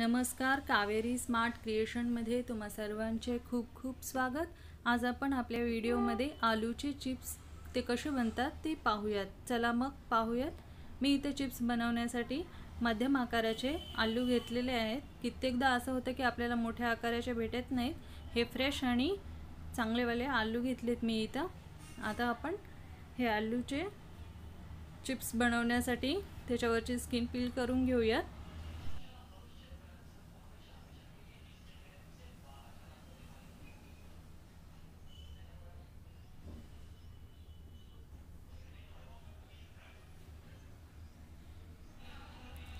नमस्कार कावेरी स्मार्ट क्रिएशनमध्ये तुम्हा सर्वांचे खूप खूप स्वागत आज आपण आपल्या व्हिडिओमध्ये आलूचे चिप्स ते कसे बनतात ते पाहूयात चला मग पाहूयात मी इथे चिप्स बनवण्यासाठी मध्यम आकाराचे आलू घेतलेले आहेत कित्येकदा असं होतं की आपल्याला मोठ्या आकाराचे भेटत नाहीत हे फ्रेश आणि चांगलेवाले आलू घेतलेत मी इथं आता आपण हे आलूचे चिप्स बनवण्यासाठी त्याच्यावरची स्किन पील करून घेऊयात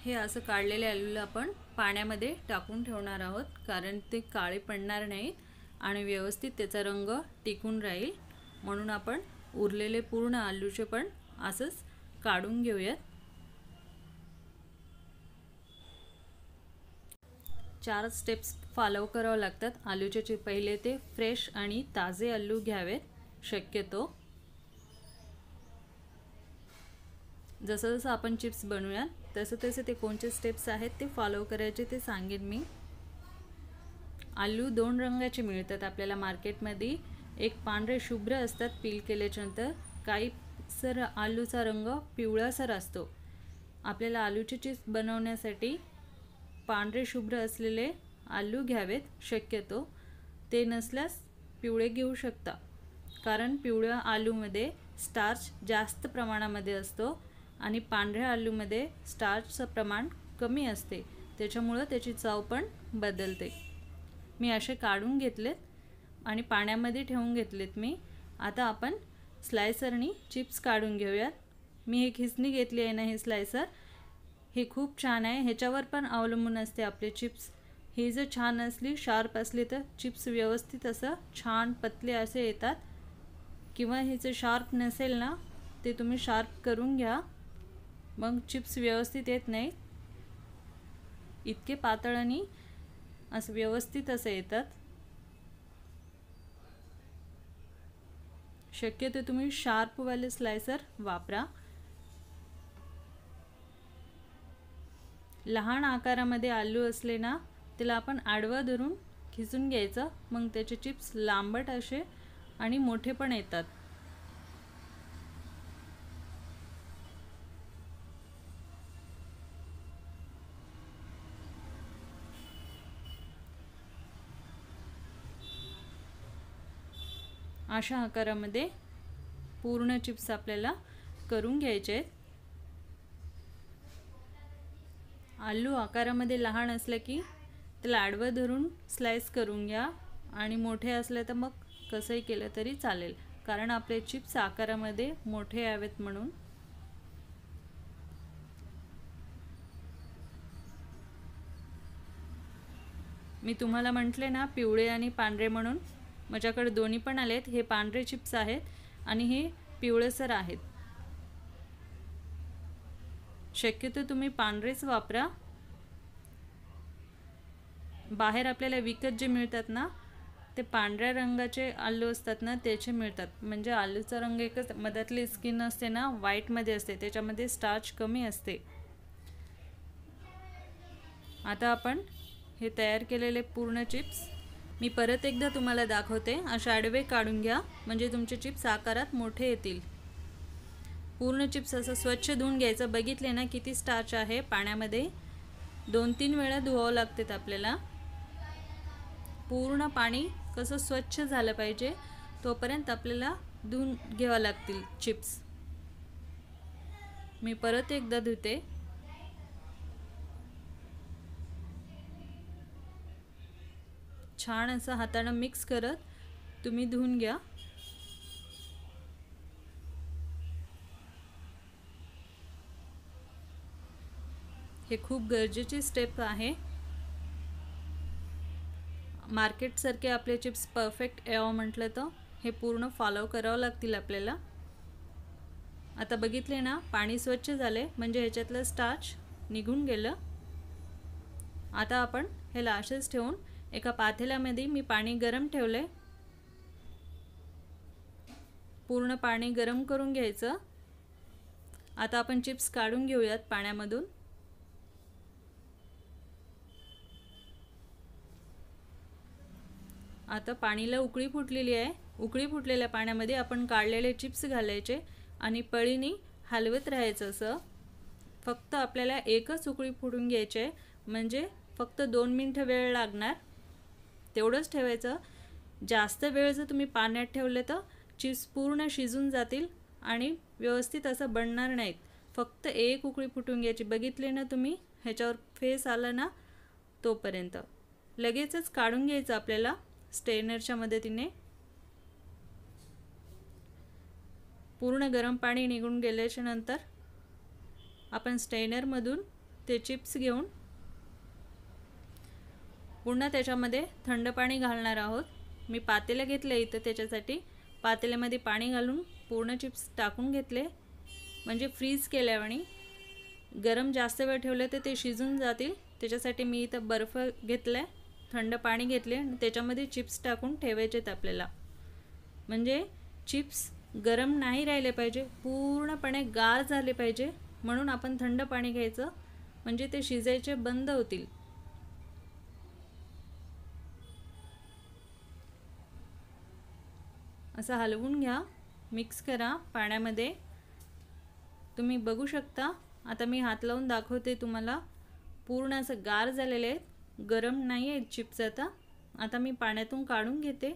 हे असं काढलेले आलूला आपण पाण्यामध्ये टाकून ठेवणार आहोत कारण ते काळे पडणार नाहीत आणि व्यवस्थित त्याचा रंग टिकून राहील म्हणून आपण उरलेले पूर्ण आलूचे पण असंच काढून घेऊयात चार स्टेप्स फॉलो करावं लागतात आलूचे पहिले ते फ्रेश आणि ताजे आलू घ्यावेत शक्यतो जसं जसं आपण चिप्स बनवूयात तसं तसे ते कोणते स्टेप्स आहेत ते फॉलो करायचे ते सांगेन मी आलू दोन रंगाचे मिळतात आपल्याला मार्केटमध्ये एक पांढरे शुभ्र असतात पील केल्याच्यानंतर काही सर आलूचा रंग पिवळासर असतो आपल्याला आलूचे चिप्स बनवण्यासाठी पांढरे शुभ्र असलेले आलू घ्यावेत शक्यतो ते नसल्यास पिवळे घेऊ शकता कारण पिवळ्या आलूमध्ये स्टार्च जास्त प्रमाणामध्ये असतो आणि पांढऱ्या आलूमध्ये स्टार्चचं प्रमाण कमी असते त्याच्यामुळं त्याची चव पण बदलते मी असे काढून घेतलेत आणि पाण्यामध्ये ठेवून घेतलेत मी आता आपण स्लायसरनी चिप्स काढून घेऊयात मी हे खिसणी घेतली आहे ना हे स्लायसर हे खूप छान आहे ह्याच्यावर पण अवलंबून असते आपले चिप्स ही जर छान असली शार्प असली तर चिप्स व्यवस्थित असं छान पतले असे येतात किंवा हे जर शार्प नसेल ना ते तुम्ही शार्प करून घ्या मग चिप्स व्यवस्थित येत नाहीत इतके पातळ आणि असं व्यवस्थित असे येतात ते तुम्ही शार्पवाले स्लायसर वापरा लहान आकारामध्ये आलू असले ना त्याला आपण आडवं धरून खिचून घ्यायचं मग त्याचे चिप्स लांबट असे आणि मोठे पण येतात अशा आकारामध्ये पूर्ण चिप्स आपल्याला करून घ्यायचे आहेत आलू आकारामध्ये लहान असलं की त्याला आडवं धरून स्लाइस करून घ्या आणि मोठे असले तर मग कसंही केलं तरी चालेल कारण आपले चिप्स आकारामध्ये मोठे यावेत म्हणून मी तुम्हाला म्हटले ना पिवळे आणि पांढरे म्हणून माझ्याकडे दोन्ही पण आलेत हे पांढरे चिप्स आहेत आणि हे पिवळेसर आहेत शक्यतो तुम्ही पांढरेच वापरा बाहेर आपल्याला विकत जे मिळतात ना ते पांढऱ्या रंगाचे आलू असतात ना त्याचे मिळतात म्हणजे आलूचा रंग एकच मधातली स्किन असते ना व्हाईटमध्ये असते त्याच्यामध्ये स्टार्च कमी असते आता आपण हे तयार केलेले पूर्ण चिप्स मी परत एकदा तुम्हाला दाखवते अशा आडवे काढून घ्या म्हणजे तुमचे चिप्स आकारात मोठे येतील पूर्ण चिप्स असं स्वच्छ धुवून घ्यायचं बघितले ना किती स्टार्च आहे पाण्यामध्ये दोन तीन वेळा धुवावं लागतात आपल्याला पूर्ण पाणी कसं स्वच्छ झालं पाहिजे तोपर्यंत आपल्याला धुवून घ्यावं लागतील चिप्स मी परत एकदा धुते छान असं हातानं मिक्स करत तुम्ही धुवून घ्या हे खूप गरजेचे स्टेप आहे मार्केटसारखे आपले चिप्स परफेक्ट यावं म्हटलं तर हे पूर्ण फॉलो करावं लागतील आपल्याला आता बघितले ना पाणी स्वच्छ झाले म्हणजे ह्याच्यातलं स्टार्च निघून गेलं आता आपण हे लाशेस ठेवून एका पातेल्यामध्ये मी पाणी गरम आहे पूर्ण पाणी गरम करून घ्यायचं आता आपण चिप्स काढून घेऊयात पाण्यामधून आता पाणीला उकळी फुटलेली आहे उकळी फुटलेल्या पाण्यामध्ये आपण काढलेले चिप्स घालायचे आणि पळीनी हलवत राहायचं असं फक्त आपल्याला एकच उकळी फुटून घ्यायचे म्हणजे फक्त दोन मिनटं वेळ लागणार तेवढंच ठेवायचं जास्त वेळ जर तुम्ही पाण्यात ठेवले तर चिप्स पूर्ण शिजून जातील आणि व्यवस्थित असं बनणार नाहीत फक्त एक उकळी फुटून घ्यायची बघितली ना तुम्ही ह्याच्यावर फेस आला ना तोपर्यंत लगेचच काढून घ्यायचं आपल्याला स्टेनरच्या मदतीने पूर्ण गरम पाणी निघून गेल्याच्या नंतर आपण स्टेनरमधून ते चिप्स घेऊन पुन्हा त्याच्यामध्ये थंड पाणी घालणार आहोत मी पातेलं घेतले इथं त्याच्यासाठी पातेल्यामध्ये पाणी घालून पूर्ण चिप्स टाकून घेतले म्हणजे फ्रीज केल्यावणी गरम जास्त वेळ ठेवलं तर ते शिजून जातील त्याच्यासाठी मी इथं बर्फ घेतलं आहे थंड पाणी घेतले आणि त्याच्यामध्ये चिप्स टाकून ठेवायचेत आपल्याला म्हणजे चिप्स गरम नाही राहिले पाहिजे पूर्णपणे गार झाले पाहिजे म्हणून आपण थंड पाणी घ्यायचं म्हणजे ते शिजायचे बंद होतील असं हलवून घ्या मिक्स करा पाण्यामध्ये तुम्ही बघू शकता आता मी हात लावून दाखवते तुम्हाला पूर्ण असं गार झालेले आहेत गरम नाही आहेत चिप्स आता आता मी पाण्यातून काढून घेते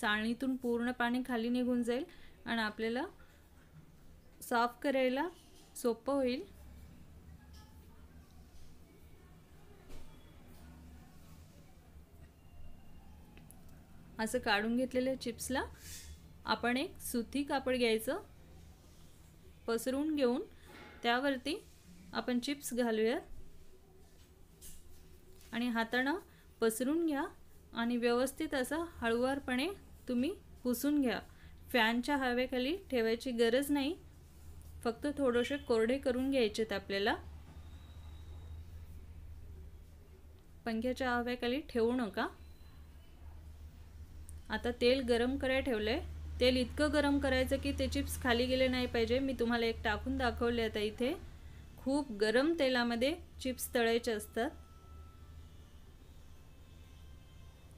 चाळणीतून पूर्ण पाणी खाली निघून जाईल आणि आपल्याला साफ करायला सोपं होईल असं काढून घेतलेल्या चिप्सला आपण एक सुती कापड घ्यायचं पसरून घेऊन त्यावरती आपण चिप्स घालूयात आणि हातानं पसरून घ्या आणि व्यवस्थित असं हळूवारपणे तुम्ही पुसून घ्या फॅनच्या हवेखाली ठेवायची गरज नाही फक्त थोडेसे कोरडे करून घ्यायचेत आपल्याला पंख्याच्या हवेखाली ठेवू नका आता तेल गरम करायला ठेवलं आहे तेल इतकं गरम करायचं की ते चिप्स खाली गेले नाही पाहिजे मी तुम्हाला एक टाकून दाखवले आता इथे खूप गरम तेलामध्ये चिप्स तळायचे असतात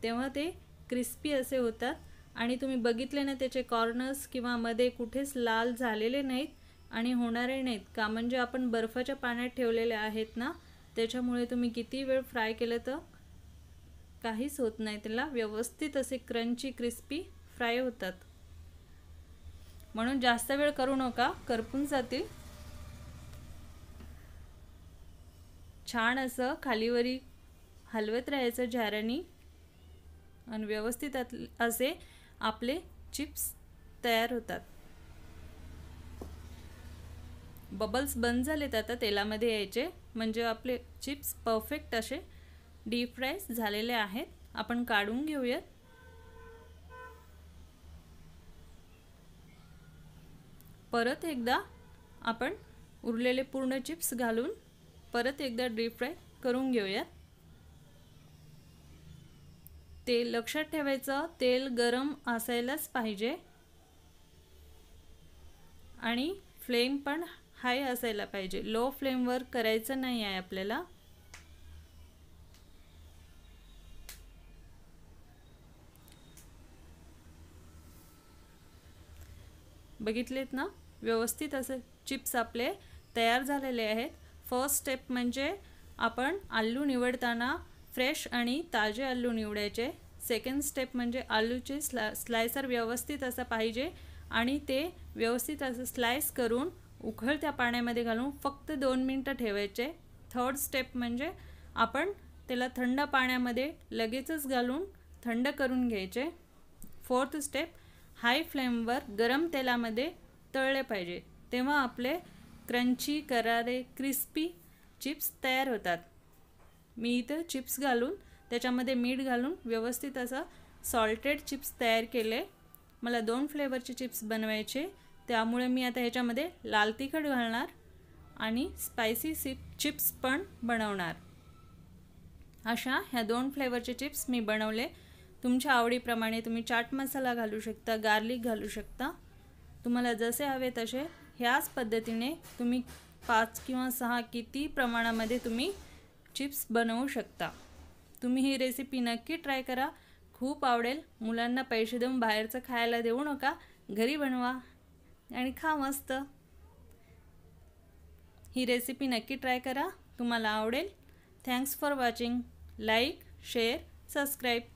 तेव्हा ते क्रिस्पी असे होतात आणि तुम्ही बघितले ना त्याचे कॉर्नर्स किंवा मध्ये कुठेच लाल झालेले नाहीत आणि होणारे नाहीत का म्हणजे आपण बर्फाच्या पाण्यात ठेवलेले आहेत ना त्याच्यामुळे तुम्ही किती वेळ फ्राय केलं तर काहीच होत नाही त्याला व्यवस्थित असे क्रंची क्रिस्पी फ्राय होतात म्हणून जास्त वेळ करू नका करपून जातील छान असं खालीवरी हलवत राहायचं झाऱ्यानी आणि व्यवस्थित असे आपले चिप्स तयार होतात बबल्स बंद झालेत आता तेलामध्ये यायचे म्हणजे आपले चिप्स परफेक्ट असे डीप फ्राय झालेले आहेत आपण काढून घेऊयात परत एकदा आपण उरलेले पूर्ण चिप्स घालून परत एकदा डीप फ्राय करून घेऊयात तेल लक्षात ठेवायचं तेल गरम असायलाच पाहिजे आणि फ्लेम पण हाय असायला पाहिजे लो फ्लेमवर करायचं नाही आहे आपल्याला बघितलेत ना व्यवस्थित असे चिप्स आपले तयार झालेले आहेत फर्स्ट स्टेप म्हणजे आपण आलू निवडताना फ्रेश आणि ताजे आलू निवडायचे सेकंड स्टेप म्हणजे आलूचे स्ला स्लायसर व्यवस्थित असं पाहिजे आणि ते व्यवस्थित असं स्लाइस करून उखळत्या पाण्यामध्ये घालून फक्त दोन मिनटं ठेवायचे थर्ड स्टेप म्हणजे आपण त्याला थंड पाण्यामध्ये लगेचच घालून थंड करून घ्यायचे फोर्थ स्टेप हाय फ्लेमवर गरम तेलामध्ये तळले पाहिजे तेव्हा आपले क्रंची करारे क्रिस्पी चिप्स तयार होतात मी इथं चिप्स घालून त्याच्यामध्ये मीठ घालून व्यवस्थित असं सॉल्टेड चिप्स तयार केले मला दोन फ्लेवरचे चिप्स बनवायचे त्यामुळे मी आता ह्याच्यामध्ये लाल तिखट घालणार आणि स्पायसी सिप चिप्स पण बनवणार अशा ह्या दोन फ्लेवरचे चिप्स मी बनवले तुमच्या आवडीप्रमाणे तुम्ही चाट मसाला घालू शकता गार्लिक घालू शकता तुम्हाला जसे हवे तसे ह्याच पद्धतीने तुम्ही पाच किंवा सहा किती प्रमाणामध्ये तुम्ही चिप्स बनवू शकता तुम्ही ही रेसिपी नक्की ट्राय करा खूप आवडेल मुलांना पैसे देऊन बाहेरचं खायला देऊ नका घरी बनवा आणि खा मस्त ही रेसिपी नक्की ट्राय करा तुम्हाला आवडेल thanks for watching like share subscribe